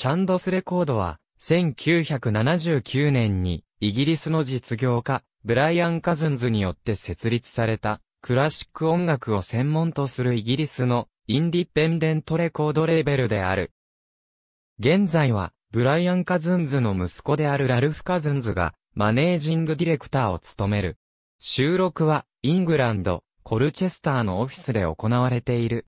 シャンドスレコードは、1979年に、イギリスの実業家、ブライアン・カズンズによって設立された、クラシック音楽を専門とするイギリスの、インディペンデントレコードレーベルである。現在は、ブライアン・カズンズの息子であるラルフ・カズンズが、マネージングディレクターを務める。収録は、イングランド、コルチェスターのオフィスで行われている。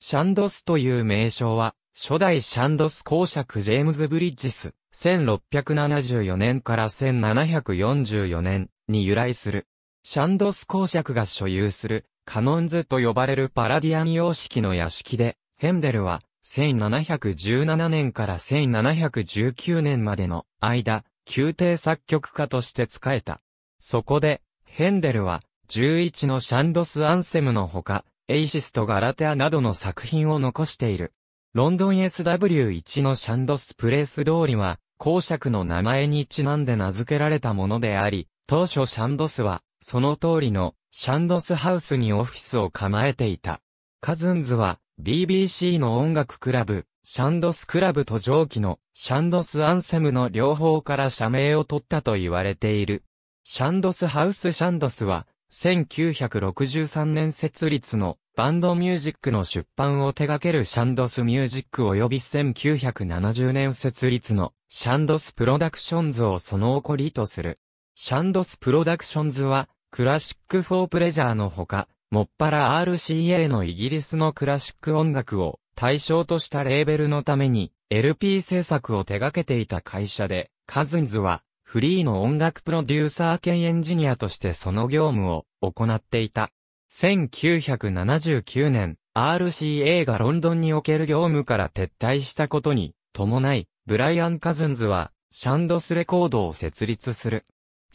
シャンドスという名称は、初代シャンドス公爵ジェームズ・ブリッジス、1674年から1744年に由来する。シャンドス公爵が所有するカノンズと呼ばれるパラディアン様式の屋敷で、ヘンデルは1717年から1719年までの間、宮廷作曲家として仕えた。そこで、ヘンデルは11のシャンドスアンセムのほか、エイシストガラテアなどの作品を残している。ロンドン SW1 のシャンドスプレイス通りは、公爵の名前にちなんで名付けられたものであり、当初シャンドスは、その通りの、シャンドスハウスにオフィスを構えていた。カズンズは、BBC の音楽クラブ、シャンドスクラブと上記の、シャンドスアンセムの両方から社名を取ったと言われている。シャンドスハウスシャンドスは、1963年設立のバンドミュージックの出版を手掛けるシャンドスミュージック及び1970年設立のシャンドスプロダクションズをその起こりとする。シャンドスプロダクションズはクラシックフォープレジャーのほか、もっぱら RCA のイギリスのクラシック音楽を対象としたレーベルのために LP 制作を手掛けていた会社で、カズンズはフリーの音楽プロデューサー兼エンジニアとしてその業務を行っていた。1979年、RCA がロンドンにおける業務から撤退したことに伴い、ブライアン・カズンズは、シャンドスレコードを設立する。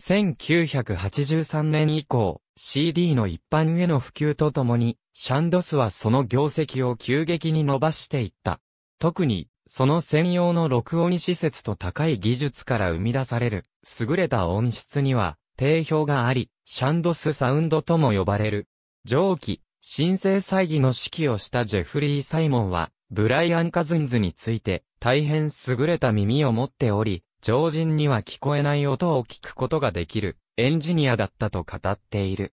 1983年以降、CD の一般への普及とともに、シャンドスはその業績を急激に伸ばしていった。特に、その専用の録音施設と高い技術から生み出される、優れた音質には、定評があり、シャンドスサウンドとも呼ばれる。上記、申請祭儀の指揮をしたジェフリー・サイモンは、ブライアン・カズンズについて、大変優れた耳を持っており、常人には聞こえない音を聞くことができる、エンジニアだったと語っている。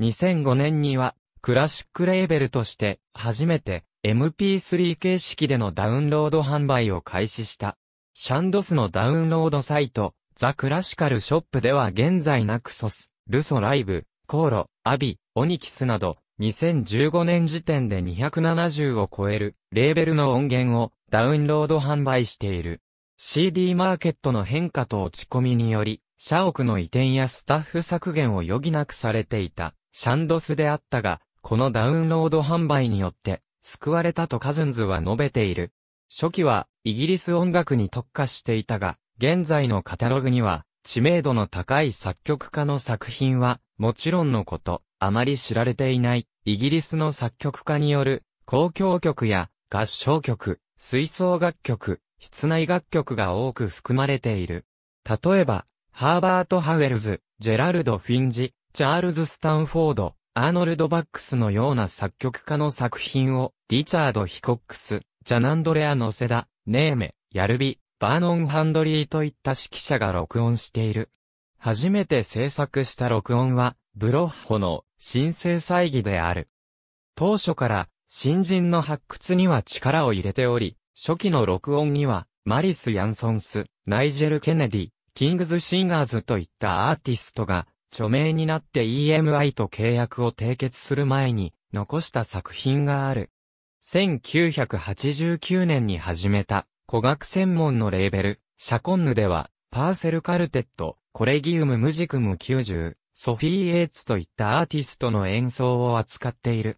2005年には、クラシックレーベルとして、初めて、MP3 形式でのダウンロード販売を開始した。シャンドスのダウンロードサイト、ザ・クラシカルショップでは現在ナクソス、ルソライブ、コーロ、アビ、オニキスなど、2015年時点で270を超えるレーベルの音源をダウンロード販売している。CD マーケットの変化と落ち込みにより、社屋の移転やスタッフ削減を余儀なくされていた、シャンドスであったが、このダウンロード販売によって、救われたとカズンズは述べている。初期は、イギリス音楽に特化していたが、現在のカタログには、知名度の高い作曲家の作品は、もちろんのこと、あまり知られていない、イギリスの作曲家による、交響曲や合唱曲、吹奏楽曲、室内楽曲が多く含まれている。例えば、ハーバート・ハウェルズ、ジェラルド・フィンジ、チャールズ・スタンフォード、アーノルド・バックスのような作曲家の作品を、リチャード・ヒコックス、ジャナンドレア・ノセダ、ネーメ、ヤルビ、バーノン・ハンドリーといった指揮者が録音している。初めて制作した録音は、ブロッホの新生祭儀である。当初から新人の発掘には力を入れており、初期の録音には、マリス・ヤンソンス、ナイジェル・ケネディ、キングズ・シンガーズといったアーティストが、著名になって EMI と契約を締結する前に、残した作品がある。1989年に始めた、古学専門のレーベル、シャコンヌでは、パーセルカルテット、コレギウム・ムジクム90、ソフィー・エイツといったアーティストの演奏を扱っている。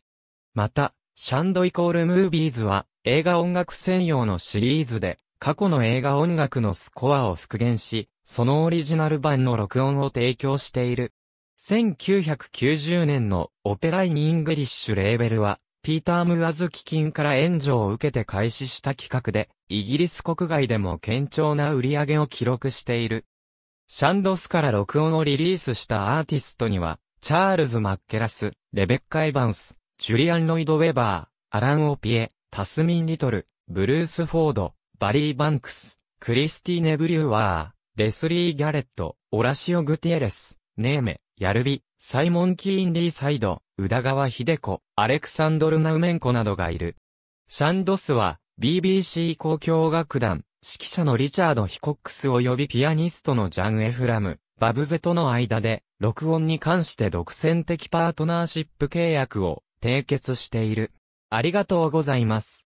また、シャンドイコール・ムービーズは映画音楽専用のシリーズで過去の映画音楽のスコアを復元し、そのオリジナル版の録音を提供している。1990年のオペライン・イングリッシュレーベルは、ピーター・ムアズ基金から援助を受けて開始した企画で、イギリス国外でも堅調な売り上げを記録している。シャンドスから録音をリリースしたアーティストには、チャールズ・マッケラス、レベッカ・エヴァンス、ジュリアン・ロイド・ウェバー、アラン・オピエ、タスミン・リトル、ブルース・フォード、バリー・バンクス、クリスティネ・ブリュワー、レスリー・ギャレット、オラシオ・グティエレス、ネーメ、ヤルビ、サイモン・キーン・リー・サイド、宇田川秀子、アレクサンドル・ナウメンコなどがいる。シャンドスは、BBC 交響楽団、指揮者のリチャード・ヒコックス及びピアニストのジャン・エフラム、バブゼとの間で、録音に関して独占的パートナーシップ契約を締結している。ありがとうございます。